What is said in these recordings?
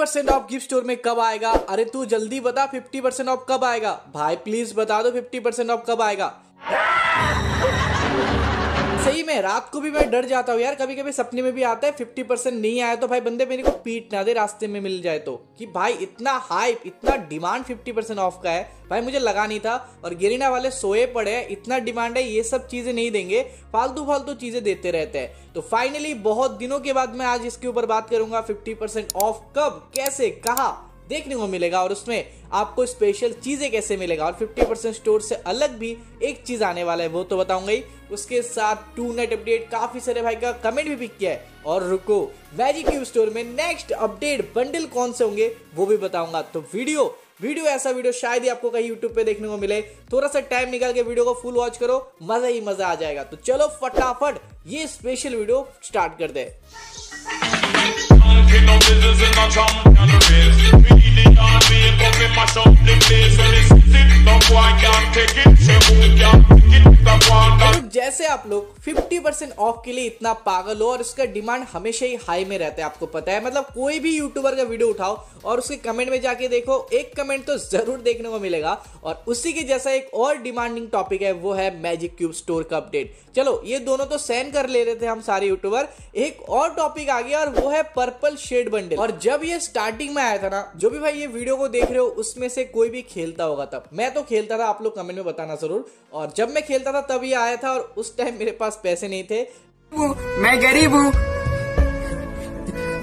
percent of gift store में कब आएगा अरे तू जल्दी बता फिफ्टी परसेंट ऑफ कब आएगा भाई प्लीज बता दो फिफ्टी परसेंट ऑफ कब आएगा सही में रात को भी मैं डर जाता हूँ यार कभी कभी सपने में भी आता है फिफ्टी परसेंट नहीं आया तो भाई बंदे मेरे को पीट ना दे रास्ते में मिल जाए तो कि भाई इतना हाइप इतना डिमांड फिफ्टी परसेंट ऑफ का है भाई मुझे लगा नहीं था और गिरिना वाले सोए पड़े हैं इतना डिमांड है ये सब चीज़ें नहीं देंगे फालतू फालतू चीज़ें देते रहते हैं तो फाइनली बहुत दिनों के बाद मैं आज इसके ऊपर बात करूंगा फिफ्टी परसेंट ऑफ कब कैसे कहा देखने को मिलेगा और उसमें आपको स्पेशल चीज़ें कैसे मिलेगा और 50 परसेंट स्टोर से अलग भी एक चीज़ आने वाला है वो तो बताऊंगा ही उसके साथ टू नेट अपडेट काफ़ी सारे भाई का कमेंट भी पिक किया है और रुको वेजी क्यूब स्टोर में नेक्स्ट अपडेट बंडल कौन से होंगे वो भी बताऊंगा तो वीडियो वीडियो ऐसा वीडियो शायद ही आपको कहीं यूट्यूब पे देखने को मिले थोड़ा सा टाइम निकाल के वीडियो को फुल वॉच करो मजा ही मजा आ जाएगा तो चलो फटाफट ये स्पेशल वीडियो स्टार्ट कर दे Get no business in a champion race We need the army, but we mash up the place When it's easy, no boy can't take it, she won't कैसे आप लोग 50 परसेंट ऑफ के लिए इतना पागल हो और इसका डिमांड हमेशा ही हाई में रहता है आपको पता है मतलब कोई भी यूट्यूबर का वीडियो उठाओ और उसके कमेंट में जाके देखो एक कमेंट तो जरूर देखने को मिलेगा और उसी के जैसा एक और डिमांडिंग टॉपिक है वो है मैजिक क्यूब स्टोर का अपडेट चलो ये दोनों तो सैन कर ले रहे थे हम सारे यूट्यूबर एक और टॉपिक आ गया और वो है पर्पल शेड बंडल और जब ये स्टार्टिंग में आया था ना जो भी भाई ये वीडियो को देख रहे हो उसमें से कोई भी खेलता होगा तब मैं तो खेलता था आप लोग कमेंट में बताना जरूर और जब मैं खेलता था तब ये आया था और उस टाइम मेरे पास पैसे नहीं थे मैं गरीब हूँ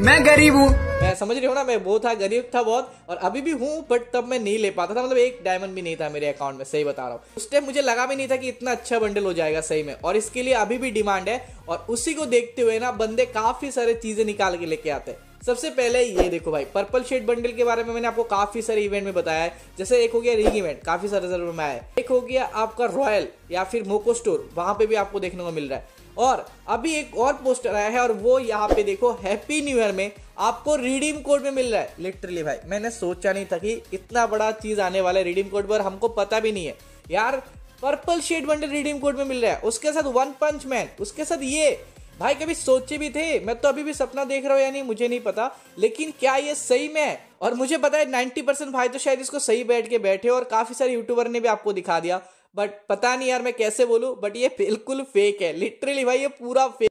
मैं गरीब हूँ मैं समझ रही हूँ ना मैं वो था गरीब था बहुत और अभी भी हूँ बट तब मैं नहीं ले पाता था मतलब एक डायमंड भी नहीं था मेरे अकाउंट में सही बता रहा हूँ उस टाइम मुझे लगा भी नहीं था कि इतना अच्छा बंडल हो जाएगा सही में और इसके लिए अभी भी डिमांड है और उसी को देखते हुए ना बंदे काफी सारे चीजें निकाल के लेके आते हैं सबसे पहले ये देखो भाई पर्पल शेड बंडल के बारे में मैंने आपको काफी सारे इवेंट में बताया है जैसे एक हो गया रिंग इवेंट काफी सारे सर्वर में आया है एक हो गया आपका रॉयल या फिर मोको स्टोर वहां पे भी आपको देखने को मिल रहा है और अभी एक और पोस्टर आया है और वो यहाँ पे देखो हैप्पी न्यू ईयर में आपको रिडीम कोड में मिल रहा है लिटरली भाई मैंने सोचा नहीं था कि इतना बड़ा चीज आने वाला है रिडीम कोड पर हमको पता भी नहीं है यार purple shade bundle redeem code में मिल रहा है उसके साथ वन पंच मैन उसके साथ ये भाई कभी सोचे भी थे मैं तो अभी भी सपना देख रहा हूँ या नहीं मुझे नहीं पता लेकिन क्या ये सही में है और मुझे पता है 90 परसेंट भाई तो शायद इसको सही बैठ के बैठे और काफी सारे यूट्यूबर ने भी आपको दिखा दिया बट पता नहीं यार मैं कैसे बोलूं बट ये बिल्कुल फेक है लिटरली भाई ये पूरा फेक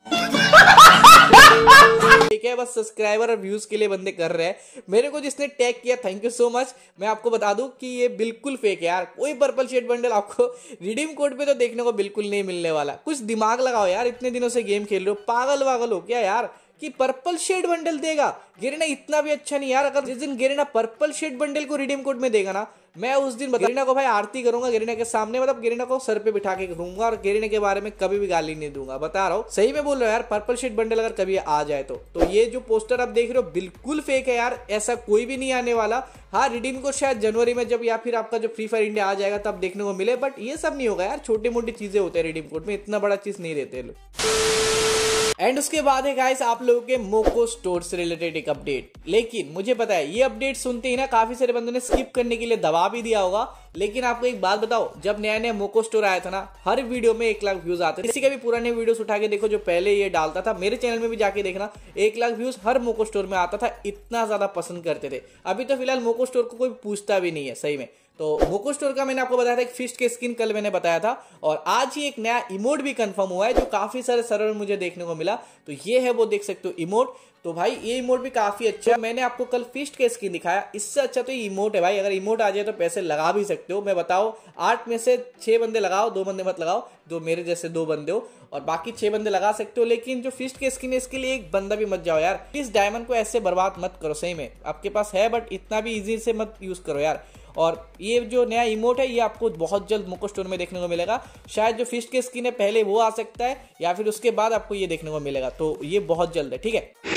ठीक है बस सब्सक्राइबर और व्यूज के लिए बंदे कर रहे हैं मेरे को जिसने टैग किया थैंक यू सो मच मैं आपको बता दूं कि ये बिल्कुल फेक है यार कोई पर्पल शेड बंडल आपको रिडीम कोड पे तो देखने को बिल्कुल नहीं मिलने वाला कुछ दिमाग लगाओ यार इतने दिनों से गेम खेल रहे हो पागल वागल हो क्या यार कि पर्पल शेड बंडल देगा गिरिना इतना भी अच्छा नहीं यार अगर जिस दिन गिरना पर्पल शेड बंडल को रिडीम कोड में देगा ना मैं उस दिन गिरना को भाई आरती करूंगा गिरना के सामने मतलब गिरिना को सर पे बिठा के घूमूंगा और गिरने के बारे में कभी भी गाली नहीं दूंगा बता रहा हूँ सही में बोल रहा हूँ यार पर्पल शेड बंडल अगर कभी आ जाए तो तो ये जो पोस्टर आप देख रहे हो बिल्कुल फेक है यार ऐसा कोई भी नहीं आने वाला हाँ रिडीम को शायद जनवरी में जब या फिर आपका जो फ्री फायर इंडिया आ जाएगा तब देखने को मिले बट ये सब नहीं होगा यार छोटी मोटी चीजें होते हैं रिडीम कोड में इतना बड़ा चीज नहीं देते लोग एंड उसके बाद है गाइस आप लोगों के मोको स्टोर से रिलेटेड एक अपडेट लेकिन मुझे पता है ये अपडेट सुनते ही ना काफी सारे बंदों ने स्किप करने के लिए दबा भी दिया होगा लेकिन आपको एक बात बताओ जब नया नया मोको स्टोर आया था ना हर वीडियो में एक लाख व्यूज आते किसी का भी पुराने वीडियोस उठा के देखो जो पहले ये डालता था मेरे चैनल में भी जाके देखना एक लाख व्यूज हर मोको स्टोर में आता था इतना ज्यादा पसंद करते थे अभी तो फिलहाल मोको स्टोर को कोई पूछता भी नहीं है सही में तो मोको स्टोर का मैंने आपको बताया था एक फिस्ट के स्किन कल मैंने बताया था और आज ही एक नया इमोट भी कंफर्म हुआ है जो काफ़ी सारे सर्वर मुझे देखने को मिला तो ये है वो देख सकते हो इमोट तो भाई ये इमोट भी काफ़ी अच्छा है मैंने आपको कल फिस्ट के स्किन दिखाया इससे अच्छा तो ये इमोट है भाई अगर इमोट आ जाए तो पैसे लगा भी सकते हो मैं बताओ आठ में से छह बंदे लगाओ दो बंदे मत लगाओ जो मेरे जैसे दो बंदे हो और बाकी छह बंदे लगा सकते हो लेकिन जो फिस्ट के स्किन है इसके लिए एक बंदा भी मत जाओ यार इस डायमंड को ऐसे बर्बाद मत करो सही में आपके पास है बट इतना भी ईजी से मत यूज़ करो यार और ये जो नया इमोट है ये आपको बहुत जल्द मुको स्टोर में देखने को मिलेगा शायद जो फिस्ट के स्किन है पहले वो आ सकता है या फिर उसके बाद आपको ये देखने को मिलेगा तो ये बहुत जल्द है ठीक है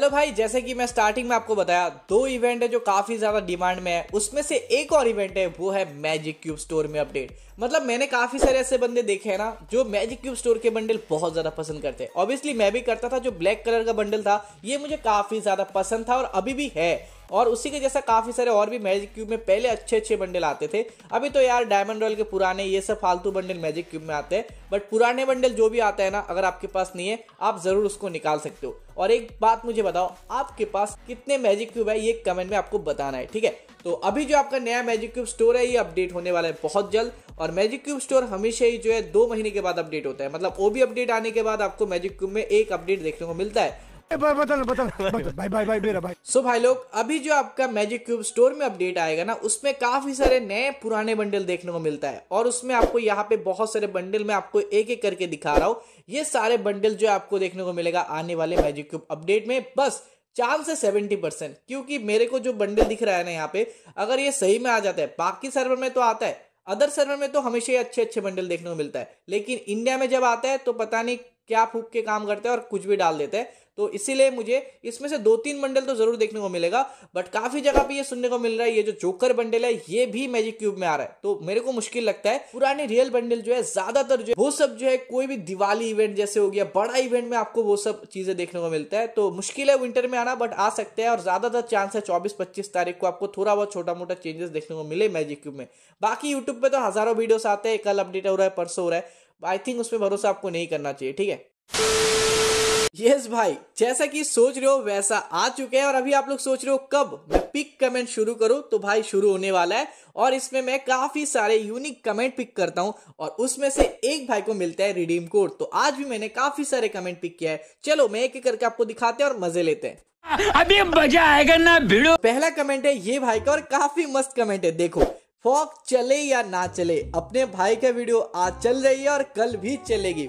चलो भाई जैसे कि मैं स्टार्टिंग में आपको बताया दो इवेंट है जो काफी ज्यादा डिमांड में है उसमें से एक और इवेंट है वो है मैजिक क्यूब स्टोर में अपडेट मतलब मैंने काफी सारे ऐसे बंदे देखे हैं ना जो मैजिक क्यूब स्टोर के बंडल बहुत ज्यादा पसंद करते हैं ऑब्वियसली मैं भी करता था जो ब्लैक कलर का बंडल था ये मुझे काफी ज्यादा पसंद था और अभी भी है और उसी के जैसा काफ़ी सारे और भी मैजिक क्यूब में पहले अच्छे अच्छे बंडल आते थे अभी तो यार डायमंड रॉयल के पुराने ये सब फालतू बंडल मैजिक क्यूब में आते हैं बट पुराने बंडल जो भी आता है ना अगर आपके पास नहीं है आप ज़रूर उसको निकाल सकते हो और एक बात मुझे बताओ आपके पास कितने मैजिक क्यूब है ये कमेंट में आपको बताना है ठीक है तो अभी जो आपका नया मैजिक क्यूब स्टोर है ये अपडेट होने वाला है बहुत जल्द और मैजिक क्यूब स्टोर हमेशा ही जो है दो महीने के बाद अपडेट होता है मतलब वो भी अपडेट आने के बाद आपको मैजिक क्यूब में एक अपडेट देखने को मिलता है बदल बदल सो भाई लोग अभी जो आपका मैजिक क्यूब स्टोर में अपडेट आएगा ना उसमें काफी सारे नए पुराने बंडल देखने को मिलता है और उसमें आपको यहाँ पे बहुत सारे बंडल मैं आपको एक एक करके दिखा रहा हूँ ये सारे बंडल जो आपको देखने को मिलेगा आने वाले मैजिक क्यूब अपडेट में बस चांस है सेवेंटी परसेंट क्योंकि मेरे को जो बंडल दिख रहा है ना यहाँ पे अगर ये सही में आ जाता है बाकी सर्वर में तो आता है अदर सर्वर में तो हमेशा ही अच्छे अच्छे बंडल देखने को मिलता है लेकिन इंडिया में जब आता है तो पता नहीं क्या फूक के काम करते हैं और कुछ भी डाल देते हैं तो इसीलिए मुझे इसमें से दो तीन बंडल तो जरूर देखने को मिलेगा बट काफी जगह पे ये सुनने को मिल रहा है ये जो जोकर बंडल है ये भी मैजिक क्यूब में आ रहा है तो मेरे को मुश्किल लगता है पुरानी रियल बंडल जो है ज्यादातर जो है वो सब जो है कोई भी दिवाली इवेंट जैसे हो गया बड़ा इवेंट में आपको वो सब चीजें देखने को मिलता है तो मुश्किल है विंटर में आना बट आ सकते हैं और ज्यादातर चांस है चौबीस पच्चीस तारीख को आपको थोड़ा बहुत छोटा मोटा चेंजेस देखने को मिले मैजिक क्यूब में बाकी यूट्यूब पे तो हजारों वीडियोस आते हैं कल अपडेट हो रहा है परसों हो रहा है आई थिंक उसमें भरोसा आपको नहीं करना चाहिए ठीक है यस भाई जैसा कि सोच रहे हो वैसा आ चुके हैं और अभी आप लोग सोच रहे हो कब मैं पिक कमेंट शुरू करूं तो भाई शुरू होने वाला है और इसमें मैं काफी सारे यूनिक कमेंट पिक करता हूं और उसमें से एक भाई को मिलता है रिडीम कोड तो आज भी मैंने काफी सारे कमेंट पिक किया है चलो मैं एक एक करके आपको दिखाते हैं और मजे लेते हैं अभी मजा आएगा ना भिड़ो पहला कमेंट है ये भाई का और काफी मस्त कमेंट है देखो फॉक चले या ना चले अपने भाई का वीडियो आज चल रही है और कल भी चलेगी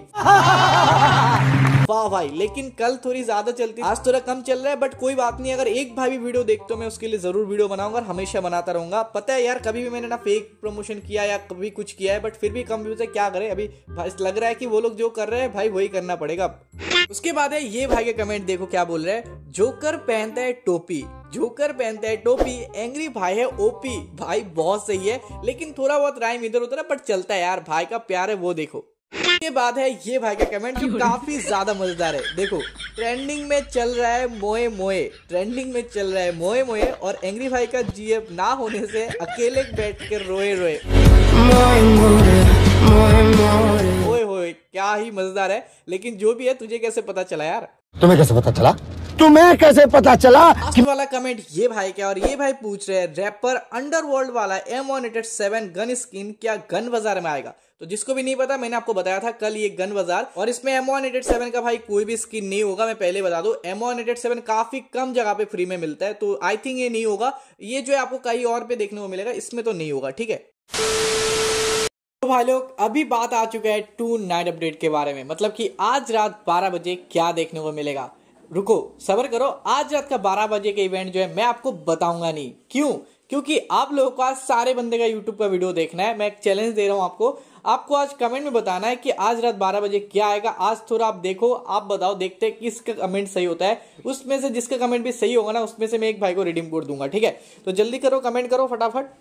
वाह भाई लेकिन कल थोड़ी ज्यादा चलती आज थोड़ा कम चल रहा है बट कोई बात नहीं अगर एक भाई भी वीडियो देखते हो मैं उसके लिए जरूर वीडियो बनाऊंगा हमेशा बनाता रहूंगा पता है यार कभी भी मैंने ना फेक प्रमोशन किया या कभी कुछ किया है बट फिर भी कम व्यूज है क्या करे अभी लग रहा है कि वो लोग जो कर रहे हैं भाई वही करना पड़ेगा उसके बाद है ये भाई के कमेंट देखो क्या बोल रहे हैं जोकर पहनता है टोपी जोकर पहनता है टोपी एंग्री भाई है ओपी भाई बहुत सही है लेकिन थोड़ा बहुत राइम इधर उधर है बट चलता है यार भाई का प्यार है वो देखो ये बात है ये भाई का कमेंट जो काफी ज्यादा मजेदार है देखो ट्रेंडिंग में चल रहा है मोए मोए ट्रेंडिंग में चल रहा है मोए मोए और एंग्री भाई का जीएफ ना होने से अकेले बैठ कर रोए रोए ओए होए क्या ही मजेदार है लेकिन जो भी है तुझे कैसे पता चला यार तुम्हें कैसे पता चला तुम्हें कैसे पता चला कि वाला कमेंट ये भाई क्या और ये भाई पूछ रहे हैं रैपर अंडरवर्ल्ड वाला M one eighty seven gun skin क्या गन बाजार में आएगा तो जिसको भी नहीं पता मैंने आपको बताया था कल ये गन बाजार और इसमें एम वन एटेड सेवन का भाई कोई भी स्किन नहीं होगा मैं पहले बता दू एम वन एटेड सेवन काफी कम जगह पे फ्री में मिलता है तो आई थिंक ये नहीं होगा ये जो है आपको कहीं और पे देखने को मिलेगा इसमें तो नहीं होगा ठीक है तो भाई लोग अभी बात आ चुका है टू नाइट अपडेट के बारे में मतलब कि आज रात 12 बजे क्या देखने को मिलेगा रुको सबर करो आज रात का बारह बजे का इवेंट जो है मैं आपको बताऊंगा नहीं क्यों क्योंकि आप लोगों को आज सारे बंदे का यूट्यूब का वीडियो देखना है मैं एक चैलेंज दे रहा हूं आपको आपको आज कमेंट में बताना है कि आज रात बारह बजे क्या आएगा आज थोड़ा आप देखो आप बताओ देखते हैं किसका कमेंट सही होता है उसमें से जिसका कमेंट भी सही होगा ना उसमें से मैं एक भाई को रिडीम कोड दूंगा ठीक है तो जल्दी करो कमेंट करो फटाफट